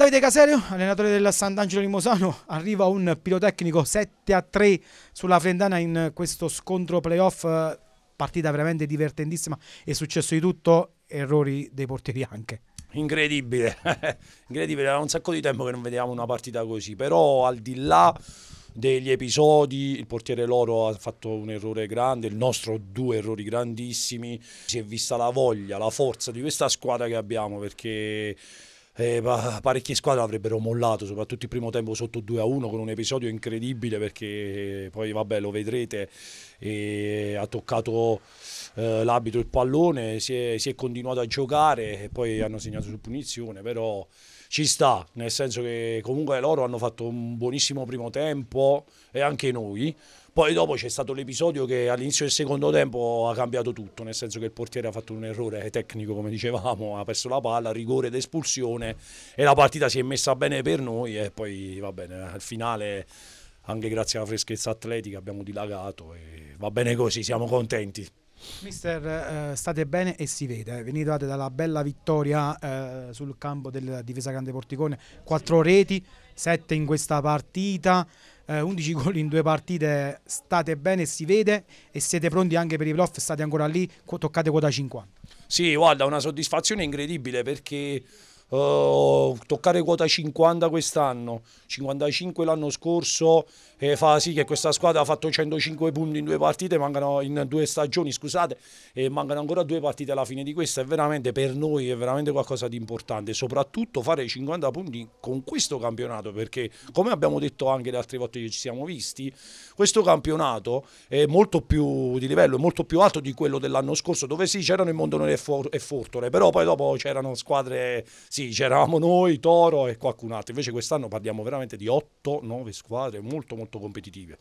Davide Caserio, allenatore del Sant'Angelo Limosano, arriva un pirotecnico 7 a 3 sulla Frendana in questo scontro playoff, partita veramente divertentissima, è successo di tutto, errori dei portieri anche. Incredibile, incredibile, era un sacco di tempo che non vedevamo una partita così, però al di là degli episodi, il portiere loro ha fatto un errore grande, il nostro due errori grandissimi, si è vista la voglia, la forza di questa squadra che abbiamo perché eh, parecchie squadre avrebbero mollato, soprattutto il primo tempo sotto 2 a 1 con un episodio incredibile perché poi vabbè lo vedrete, e ha toccato eh, l'abito, il pallone, si è, si è, continuato a giocare e poi hanno segnato su punizione, però ci sta, nel senso che comunque loro hanno fatto un buonissimo primo tempo e anche noi, poi dopo c'è stato l'episodio che all'inizio del secondo tempo ha cambiato tutto, nel senso che il portiere ha fatto un errore tecnico, come dicevamo, ha perso la palla, rigore ed espulsione e la partita si è messa bene per noi e poi va bene, al finale anche grazie alla freschezza atletica abbiamo dilagato e va bene così, siamo contenti. Mister, eh, state bene e si vede. Venite dalla bella vittoria eh, sul campo della difesa grande porticone, 4 reti, 7 in questa partita, eh, 11 gol in due partite. State bene e si vede e siete pronti anche per i playoff, state ancora lì, toccate quota 50. Sì, guarda, una soddisfazione incredibile perché Oh, toccare quota 50 quest'anno, 55 l'anno scorso, eh, fa sì che questa squadra ha fatto 105 punti in due partite, mancano in due stagioni, scusate, e mancano ancora due partite alla fine di questa, è veramente per noi è veramente qualcosa di importante, soprattutto fare 50 punti con questo campionato, perché come abbiamo detto anche le altre volte che ci siamo visti, questo campionato è molto più di livello, è molto più alto di quello dell'anno scorso, dove sì c'erano il Mondonore e Fortore, però poi dopo c'erano squadre sì, sì, c'eravamo noi, Toro e qualcun altro. Invece quest'anno parliamo veramente di 8-9 squadre molto molto competitive.